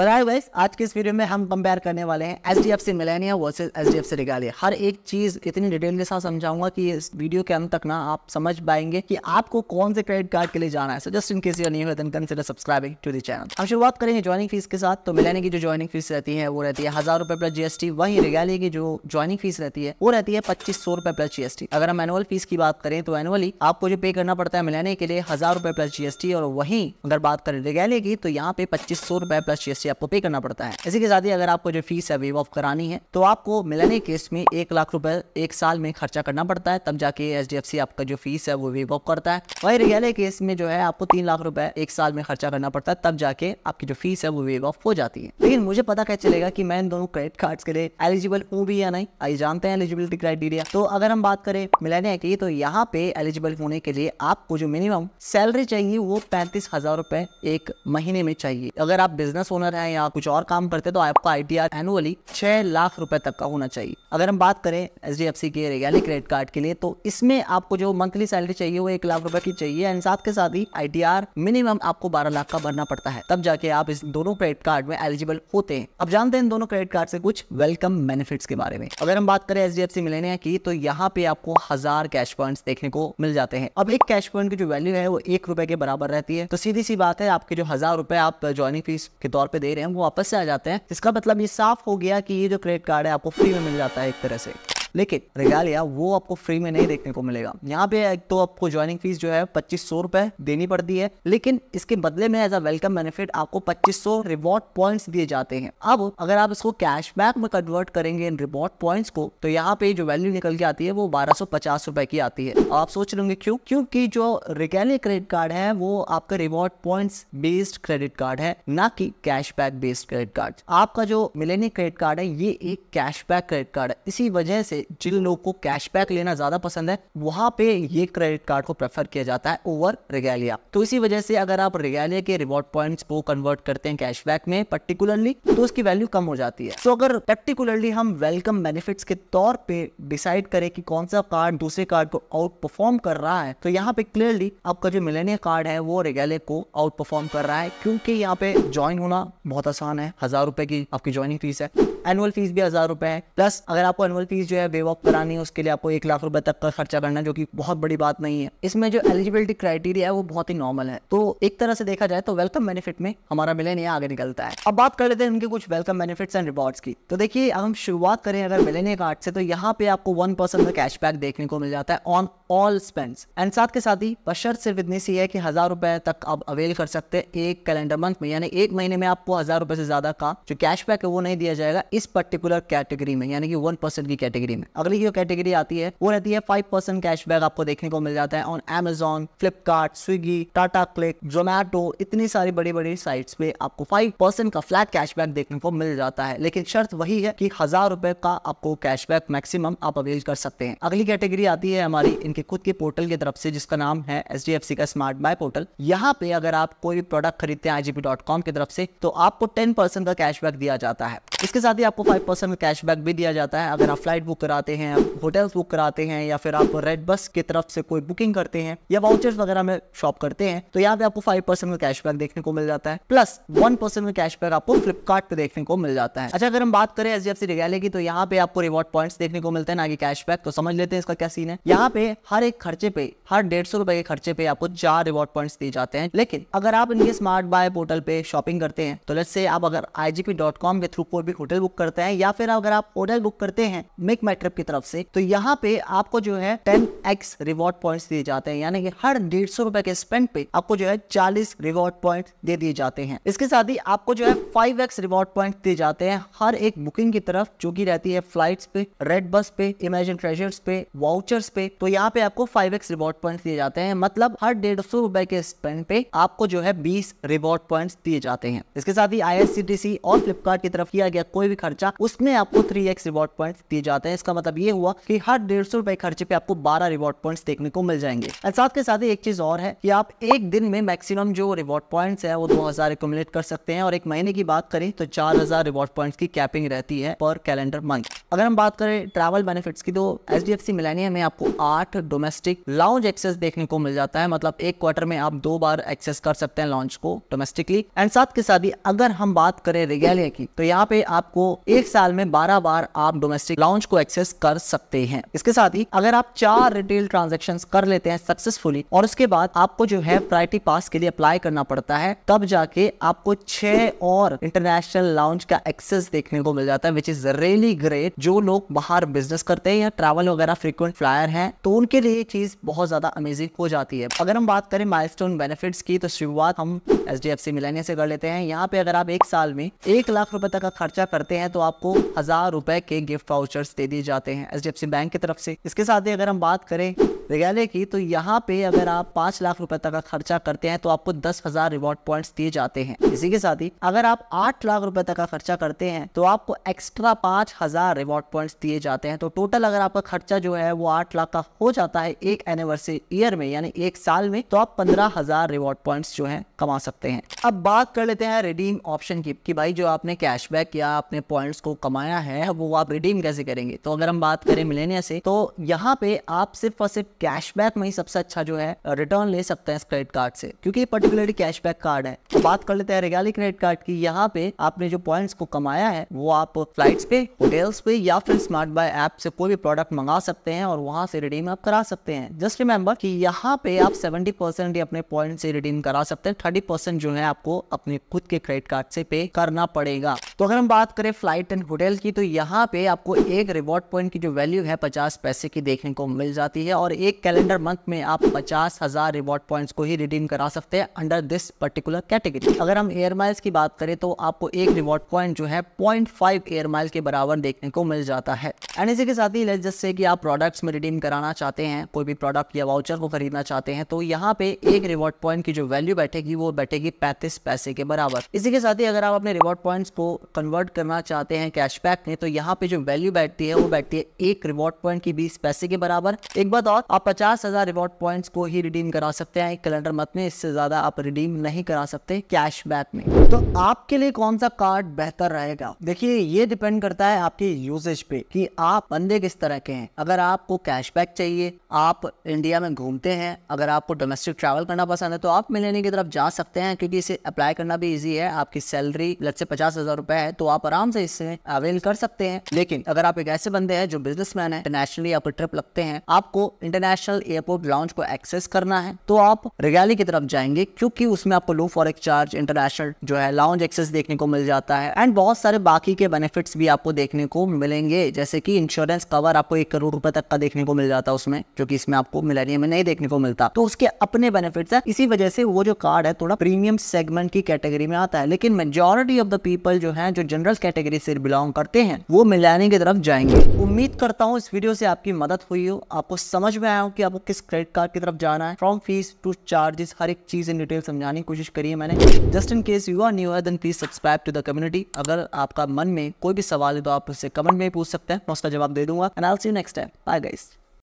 बताए वाइस आज के इस वीडियो में हम कंपेयर करने वाले हैं H D F C Millennia versus H D F C Regalia हर एक चीज़ इतनी डिटेल के साथ समझाऊंगा कि इस वीडियो के अंत तक ना आप समझ पाएंगे कि आपको कौन से क्रेडिट कार्ड के लिए जाना है so just in case you new then consider subscribing to the channel हम शुरुआत करेंगे ज्वाइनिंग फीस के साथ तो मिलेनिया की जो ज्वाइनिंग फीस रहती है वो रहती है हज़ार रुपये प्लस जीएसटी वही रिगालिया की जो ज्वाइनिंग फीस रहती है वो रहती है पच्चीस सौ रुपए प्लस जीएसटी अगर हम एनुअल फीस की बात करें तो एनुअली आपको जो पे करना पड़ता है मिलाने के लिए हज़ार रुपये प्लस जीएसटी और वहीं अगर बात करें रिगालिया की तो यहाँ पे पच्चीस सौ रुपए प्लस जीएसटी से आपको पे करना पड़ता है इसी के साथ ही अगर आपको जो फीस है वेव ऑफ करानी है तो आपको मिलने केस में एक लाख रुपए एक साल में खर्चा करना पड़ता है तब जाके एच आपका जो फीस है वो वेव ऑफ करता है वही रियाले केस में जो है आपको तीन लाख रुपए एक साल में खर्चा करना पड़ता है तब जाके आपकी जो फीस है वो वेव ऑफ हो जाती है लेकिन मुझे पता क्या चलेगा की मैं इन दोनों क्रेडिट कार्ड के लिए एलिजिबल हूँ भी या नहीं आई जानते हैं एलिजिबिलिटी क्राइटेरिया तो अगर हम बात करें मिलाने की तो यहाँ पे एलिजिबल होने के लिए आपको जो मिनिमम सैलरी चाहिए वो पैंतीस हजार रुपए एक महीने में चाहिए अगर आप बिजनेस ओनर ऑनर हैं या कुछ और काम करते हैं तो आपका आई एनुअली छः लाख रुपए तक का होना चाहिए अगर हम बात करें एच डी एफ सी के रेगाली क्रेडिट कार्ड के लिए तो इसमें आपको जो मंथली सैलरी चाहिए वो एक लाख रुपए की चाहिए एंड साथ के साथ ही आई मिनिमम आपको बारह लाख का भरना पड़ता है तब जाके आप इस दोनों क्रेडिट कार्ड में एलिजिबल होते हैं अब जानते हैं इन दोनों क्रेडिट कार्ड से कुछ वेलकम बेनिफिट्स के बारे में अगर हम बात करें H D F C Millennia की तो यहाँ पे आपको हजार कैश पॉइंट देखने को मिल जाते हैं अब एक कैश पॉइंट की जो वैल्यू है वो एक रुपए के बराबर रहती है तो सीधी सी बात है आपके जो हजार रुपए आप ज्वाइनिंग फीस के तौर पर दे रहे हैं वो वापस से आ जाते हैं इसका मतलब ये साफ हो गया कि ये जो क्रेडिट कार्ड है आपको फ्री में मिल जाता है एक तरह से लेकिन रिगालिया वो आपको फ्री में नहीं देखने को मिलेगा यहाँ पे एक तो आपको ज्वाइनिंग फीस जो है पच्चीस सौ रुपए देनी पड़ती है लेकिन इसके बदले में एज अ वेलकम बेनिफिट आपको पच्चीस सौ रिवॉर्ड पॉइंट्स दिए जाते हैं अब अगर आप इसको कैशबैक में कन्वर्ट करेंगे इन रिवॉर्ड पॉइंट्स को तो यहाँ पे जो वैल्यू निकल के आती है वो बारह सौ पचास रुपए की आती है आप सोच लेंगे क्यों क्योंकि जो रिगेलिया क्रेडिट कार्ड है वो आपका reward points based credit card है ना कि कैशबैक बेस्ड क्रेडिट कार्ड आपका जो मिलेनिया क्रेडिट कार्ड है ये एक कैशबैक क्रेडिट कार्ड है इसी वजह से जिन लोगों को कैशबैक लेना ज़्यादा पसंद है वहां पे ये क्रेडिट कार्ड को प्रेफर किया जाता है ओवर रिगेलिया तो इसी वजह से अगर आप रिगेलिया के रिवॉर्ड पॉइंट्स को कन्वर्ट करते हैं कैशबैक में पर्टिकुलरली तो उसकी वैल्यू कम हो जाती है तो अगर पर्टिकुलरली हम वेलकम बेनिफिट्स के तौर पर डिसाइड करें कि कौन सा कार्ड दूसरे कार्ड को आउट परफॉर्म कर रहा है तो यहाँ पे क्लियरली आपका जो मिलेनिया कार्ड है वो रिगेलिया को आउट परफॉर्म कर रहा है क्योंकि यहाँ पे ज्वाइन होना बहुत आसान है हजार रुपए की आपकी ज्वाइनिंग फीस है एनुअल फीस भी हजार रुपए है प्लस अगर आपको एनुअल फीस जो है वे वॉक करानी है उसके लिए आपको एक लाख रुपए तक का खर्चा करना है जो कि बहुत बड़ी बात नहीं है इसमें जो एलिजिबिलिटी क्राइटेरिया है वो बहुत ही नॉर्मल है तो एक तरह से देखा जाए तो वेलकम बेनिफिट में हमारा मिलेनिया आगे निकलता है अब बात कर लेते हैं उनके कुछ वेलकम बेनिफिट्स एंड रिवॉर्ड्स की तो देखिए अब हम शुरुआत करें अगर मिलेनिया कार्ड से तो यहाँ पे आपको वन परसेंट का कैशबैक देखने को मिल जाता है ऑन ऑल स्पेंड्स एंड साथ के साथ ही बशर सिर्फ इतनी सी है कि हजार रुपए तक आप अवेल कर सकते हैं एक कैलेंडर मंथ में यानी एक महीने में आपको हजार रुपए से ज्यादा का जो कैशबैक है वो नहीं दिया जाएगा इस पर्टिकुलर कैटेगरी में यानी कि वन परसेंट की कैटेगरी में में अगली जो कैटेगरी आती है वो रहती है फाइव परसेंट कैशबैक आपको देखने को मिल जाता है on Amazon Flipkart Swiggy Tata CLiQ Zomato इतनी सारी बड़ी बड़ी साइट्स पे आपको फाइव परसेंट का फ्लैट कैशबैक देखने को मिल जाता है लेकिन शर्त वही है कि हजार रुपए का आपको कैशबैक मैक्सिमम आप अवेल कर सकते हैं अगली कैटेगरी आती है हमारी इनके खुद के पोर्टल की तरफ से जिसका नाम है एच का स्मार्ट बाय पोर्टल यहाँ पे अगर आप कोई भी प्रोडक्ट खरीदते हैं आईजीपी की तरफ से तो आपको टेन परसेंट का कैशबैक दिया जाता है इसके साथ ही आपको फाइव का कैशबैक भी दिया जाता है अगर आप फ्लाइट बुक कराते हैं आप होटल्स बुक कराते हैं या फिर आप रेड बस की तरफ से कोई बुकिंग करते हैं या वाउचर्स वगैरह में शॉप करते हैं तो यहाँ पे आपको फाइव परसेंट का कैशबैक देखने को मिल जाता है प्लस वन परसेंट का कैशबैक आपको फ्लिपकार्ट पे देखने को मिल जाता है अच्छा अगर हम बात करें H D F C Regalia की तो यहाँ पे आपको रिवॉर्ड पॉइंट्स देखने को मिलते हैं ना कि कैशबैक तो समझ लेते हैं इसका क्या सीन है यहाँ पे हर एक खर्चे पे हर डेढ़ सौ रुपए के खर्चे पे आपको चार रिवॉर्ड पॉइंट्स दिए जाते हैं लेकिन अगर आप इनके स्मार्ट बाय पोर्टल पे शॉपिंग करते हैं तो लेट्स से आप अगर आईजीपी के थ्रू कोई भी होटल बुक करते हैं या फिर अगर आप होटल बुक करते हैं मेक माई ट्रिप की तरफ से तो यहाँ पे आपको जो है टेन एक्स रिवॉर्ड पॉइंट दिए जाते हैं यानी कि हर डेढ़ सौ रुपए के स्पेंड पे आपको जो है चालीस रिवॉर्ड पॉइंट दे दिए जाते हैं इसके साथ ही आपको जो है फाइव एक्स रिवॉर्ड पॉइंट दिए जाते हैं हर एक बुकिंग की तरफ जो की रहती है फ्लाइट पे रेड बस पे इमेजिन ट्रेजर पे वाउचर्स पे तो यहाँ पे आपको फाइव एक्स रिवॉर्ड पॉइंट दिए जाते हैं मतलब हर डेढ़ सौ रुपए के स्पेंड पे आपको जो है बीस रिवॉर्ड पॉइंट दिए जाते हैं इसके साथ ही आई और फ्लिपकार्ट की तरफ किया गया कोई भी खर्चा उसमें आपको थ्री एक्स रिवॉर्ड पॉइंट दिए जाते हैं इसका इसका मतलब ये हुआ कि हर डेढ़ सौ रुपए खर्चे पे आपको 12 रिवॉर्ड पॉइंट्स देखने को मिल जाएंगे और साथ के साथ एक चीज और है कि आप एक दिन में मैक्सिमम जो रिवॉर्ड पॉइंट्स है वो दो हजार कर सकते हैं और एक महीने की बात करें तो चार हजार रिवॉर्ड पॉइंट्स की कैपिंग रहती है पर कैलेंडर मंथ अगर हम बात करें ट्रैवल बेनिफिट्स की तो एच डी एफ सी में आपको आठ डोमेस्टिक लॉन्च एक्सेस देखने को मिल जाता है मतलब एक क्वार्टर में आप दो बार एक्सेस कर सकते हैं लॉन्च को डोमेस्टिकली एंड साथ के साथ ही अगर हम बात करें रिगेलिया की तो यहाँ पे आपको एक साल में बारह बार आप डोमेस्टिक लॉन्च को एक्सेस एक्सेस कर सकते हैं इसके साथ ही अगर आप चार रिटेल ट्रांजेक्शन कर लेते हैं सक्सेसफुली और उसके बाद आपको जो है प्रायरिटी पास के लिए अप्लाई करना पड़ता है तब जाके आपको छह और इंटरनेशनल लॉन्च का एक्सेस देखने को मिल जाता है विच इज रियली ग्रेट जो लोग बाहर बिजनेस करते हैं या ट्रैवल वगैरह फ्रीक्वेंट फ्लायर हैं तो उनके लिए ये चीज बहुत ज्यादा अमेजिंग हो जाती है अगर हम बात करें माइलस्टोन बेनिफिट्स की तो शुरुआत हम H D F C Millennia से कर लेते हैं यहाँ पे अगर आप एक साल में एक लाख रुपए तक का खर्चा करते हैं तो आपको हजार रुपए के गिफ्ट वाउचर्स दे दिए जाते हैं एच डी बैंक की तरफ से इसके साथ ही अगर हम बात करें रेगाले की तो यहाँ पे अगर आप पांच लाख रुपए तक का खर्चा करते हैं तो आपको दस हजार रिवॉर्ड पॉइंट दिए जाते हैं इसी के साथ ही अगर आप आठ लाख रुपए तक का खर्चा करते हैं तो आपको एक्स्ट्रा पांच हजार रिवॉर्ड पॉइंट दिए जाते हैं तो टोटल अगर आपका खर्चा जो है वो आठ लाख का हो जाता है एक एनिवर्सरी ईयर में यानी एक साल में तो आप पंद्रह हजार रिवॉर्ड पॉइंट जो है कमा सकते हैं अब बात कर लेते हैं रिडीम ऑप्शन की कि भाई जो आपने कैशबैक या अपने पॉइंट्स को कमाया है वो आप रिडीम कैसे करेंगे तो तो अगर हम बात करें मिलेनिया से तो यहाँ पे आप सिर्फ और सिर्फ कैशबैक में ही सबसे अच्छा जो है रिटर्न ले सकते हैं इस क्रेडिट कार्ड से क्योंकि पर्टिकुलरली कैशबैक कार्ड है तो बात कर लेते हैं रेगाली क्रेडिट कार्ड की यहाँ पे आपने जो पॉइंट्स को कमाया है वो आप फ्लाइट्स पे होटल्स पे या फिर स्मार्ट बाय ऐप से कोई भी प्रोडक्ट मंगा सकते हैं और वहां से रिडीम आप करा सकते हैं जस्ट रिमेम्बर की यहाँ पे आप सेवेंटी परसेंट अपने पॉइंट से रिडीम करा सकते हैं थर्टी परसेंट जो है आपको अपने खुद के क्रेडिट कार्ड से पे करना पड़ेगा तो अगर हम बात करें फ्लाइट एंड होटल की तो यहाँ पे आपको एक रिवॉर्ड डॉट पॉइंट की जो वैल्यू है पचास पैसे की देखने को मिल जाती है और एक कैलेंडर मंथ में आप पचास हज़ार रिवॉर्ड पॉइंट्स को ही रिडीम करा सकते हैं अंडर दिस पर्टिकुलर कैटेगरी अगर हम एयर माइल्स की बात करें तो आपको एक रिवॉर्ड पॉइंट जो है पॉइंट फाइव एयर माइल के बराबर देखने को मिल जाता है एंड इसी के साथ ही जैसे कि आप प्रोडक्ट्स में रिडीम कराना चाहते हैं कोई भी प्रोडक्ट या वाउचर को खरीदना चाहते हैं तो यहाँ पे एक रिवॉर्ड पॉइंट की जो वैल्यू बैठेगी वो बैठेगी पैंतीस पैसे के बराबर इसी के साथ ही अगर आप अपने रिवॉर्ड पॉइंट्स को कन्वर्ट करना चाहते हैं कैशबैक में तो यहाँ पे जो वैल्यू बैठती है वो बैठती है एक रिवॉर्ड पॉइंट की बीस पैसे के बराबर एक बात और आप पचास हजार रिवॉर्ड पॉइंट को ही रिडीम करा सकते हैं कैलेंडर मत में इससे ज्यादा आप रिडीम नहीं करा सकते कैश बैक में तो आपके लिए कौन सा कार्ड बेहतर रहेगा देखिए ये डिपेंड करता है आपके यूजेज पे कि आप बंदे किस तरह के हैं अगर आपको कैशबैक चाहिए आप इंडिया में घूमते हैं अगर आपको डोमेस्टिक ट्रैवल करना पसंद है तो आप मिलेने की तरफ जा सकते हैं क्योंकि इसे अप्लाई करना भी ईजी है आपकी सैलरी लग से पचास हजार रुपए है तो आप आराम से इससे अवेल कर सकते हैं लेकिन अगर आप एक ऐसे बंदे हैं जो बिजनेसमैन है इंटरनेशनली आप ट्रिप लगते हैं आपको इंटरनेशनल एयरपोर्ट लॉन्च को एक्सेस करना है तो आप रियाली की तरफ जाएंगे क्योंकि उसमें आपको लो फॉर चार्ज इंटरनेशनल जो है लॉन्च एक्सेस देखने को मिल जाता है एंड बहुत सारे बाकी के बेनिफिट्स भी आपको देखने को मिलेंगे जैसे कि इंश्योरेंस कवर आपको एक करोड़ रुपए तक का देखने को मिल जाता है उसमें जो कि इसमें आपको मिलेनियम में नहीं देखने को मिलता तो उसके अपने बेनिफिट्स है इसी वजह से वो जो कार्ड है थोड़ा प्रीमियम सेगमेंट की कैटेगरी में आता है लेकिन मेजोरिटी ऑफ द पीपल जो है जो जनरल कैटेगरी से बिलोंग करते हैं वो मिलाने की तरफ जाएंगे उम्मीद करता हूँ इस वीडियो से आपकी मदद हुई हो आपको समझ में आया हो कि आपको किस क्रेडिट कार्ड की तरफ जाना है फ्रॉम फीस टू चार्जेस हर एक चीज़ इन डिटेल समझाने की कोशिश करी है मैंने just in case you are new है then please subscribe to the community अगर आपका मन में कोई भी सवाल है तो आप उससे कमेंट में पूछ सकते हैं मैं उसका जवाब दे दूंगा and I'll see next time bye guys